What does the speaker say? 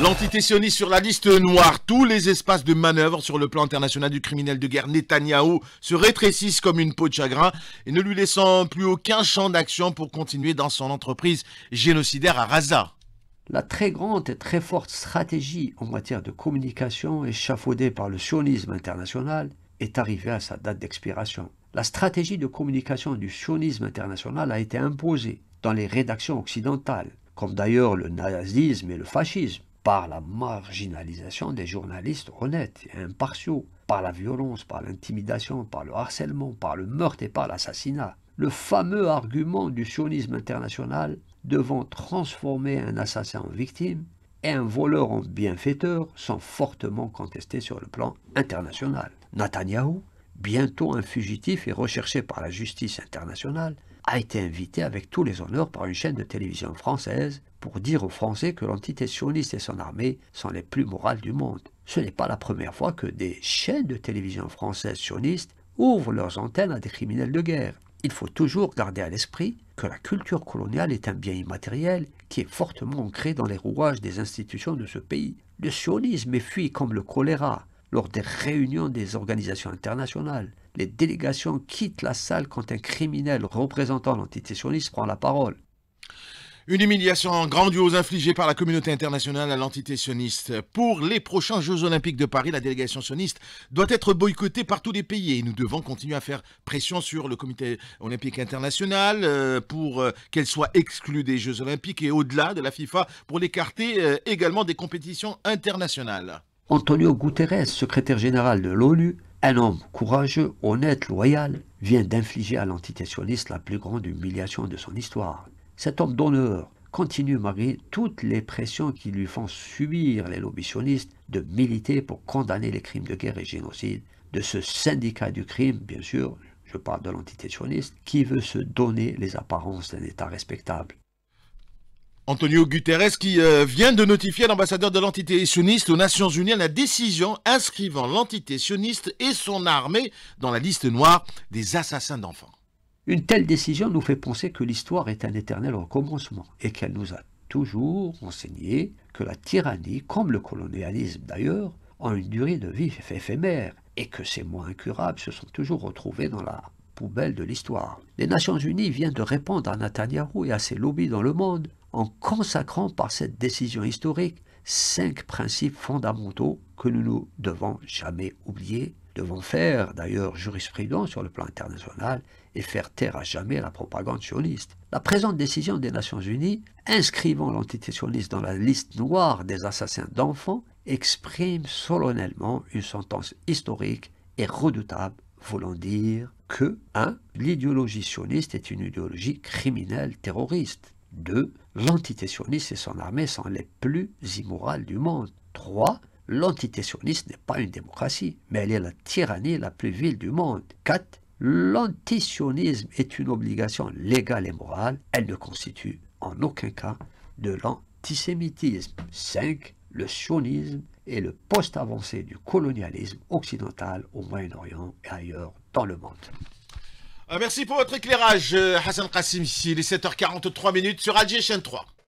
L'entité sioniste sur la liste noire, tous les espaces de manœuvre sur le plan international du criminel de guerre Netanyahou se rétrécissent comme une peau de chagrin et ne lui laissant plus aucun champ d'action pour continuer dans son entreprise génocidaire à Raza. La très grande et très forte stratégie en matière de communication échafaudée par le sionisme international est arrivée à sa date d'expiration. La stratégie de communication du sionisme international a été imposée dans les rédactions occidentales, comme d'ailleurs le nazisme et le fascisme par la marginalisation des journalistes honnêtes et impartiaux, par la violence, par l'intimidation, par le harcèlement, par le meurtre et par l'assassinat. Le fameux argument du sionisme international devant transformer un assassin en victime et un voleur en bienfaiteur sont fortement contestés sur le plan international. Netanyahu, bientôt un fugitif et recherché par la justice internationale, a été invité avec tous les honneurs par une chaîne de télévision française pour dire aux Français que l'entité sioniste et son armée sont les plus morales du monde. Ce n'est pas la première fois que des chaînes de télévision françaises sionistes ouvrent leurs antennes à des criminels de guerre. Il faut toujours garder à l'esprit que la culture coloniale est un bien immatériel qui est fortement ancré dans les rouages des institutions de ce pays. Le sionisme est fui comme le choléra lors des réunions des organisations internationales les délégations quittent la salle quand un criminel représentant l'entité sioniste prend la parole. Une humiliation grandiose infligée par la communauté internationale à l'entité sioniste. Pour les prochains Jeux olympiques de Paris, la délégation sioniste doit être boycottée par tous les pays et nous devons continuer à faire pression sur le comité olympique international euh, pour euh, qu'elle soit exclue des Jeux olympiques et au-delà de la FIFA pour l'écarter euh, également des compétitions internationales. Antonio Guterres, secrétaire général de l'ONU, un homme courageux, honnête, loyal, vient d'infliger à sioniste la plus grande humiliation de son histoire. Cet homme d'honneur continue malgré toutes les pressions qui lui font subir les sionistes de militer pour condamner les crimes de guerre et génocide de ce syndicat du crime, bien sûr, je parle de sioniste, qui veut se donner les apparences d'un État respectable. Antonio Guterres qui euh, vient de notifier l'ambassadeur de l'entité sioniste aux Nations Unies la décision inscrivant l'entité sioniste et son armée dans la liste noire des assassins d'enfants. Une telle décision nous fait penser que l'histoire est un éternel recommencement et qu'elle nous a toujours enseigné que la tyrannie, comme le colonialisme d'ailleurs, ont une durée de vie éphémère et que ces mois incurables se sont toujours retrouvés dans la poubelle de l'histoire. Les Nations Unies viennent de répondre à Netanyahou et à ses lobbies dans le monde en consacrant par cette décision historique cinq principes fondamentaux que nous ne devons jamais oublier, devons faire d'ailleurs jurisprudence sur le plan international et faire taire à jamais la propagande sioniste. La présente décision des Nations Unies, inscrivant l'entité sioniste dans la liste noire des assassins d'enfants, exprime solennellement une sentence historique et redoutable voulant dire que 1. L'idéologie sioniste est une idéologie criminelle terroriste. 2. L'entité sioniste et son armée sont les plus immorales du monde. 3. L'entité n'est pas une démocratie, mais elle est la tyrannie la plus vile du monde. 4. L'antisionisme est une obligation légale et morale. Elle ne constitue en aucun cas de l'antisémitisme. 5. Le sionisme est le poste avancé du colonialisme occidental au Moyen-Orient et ailleurs dans le monde. Euh, merci pour votre éclairage, euh, Hassan Kassim. Ici, il est 7h43 minutes sur Alger chaîne 3.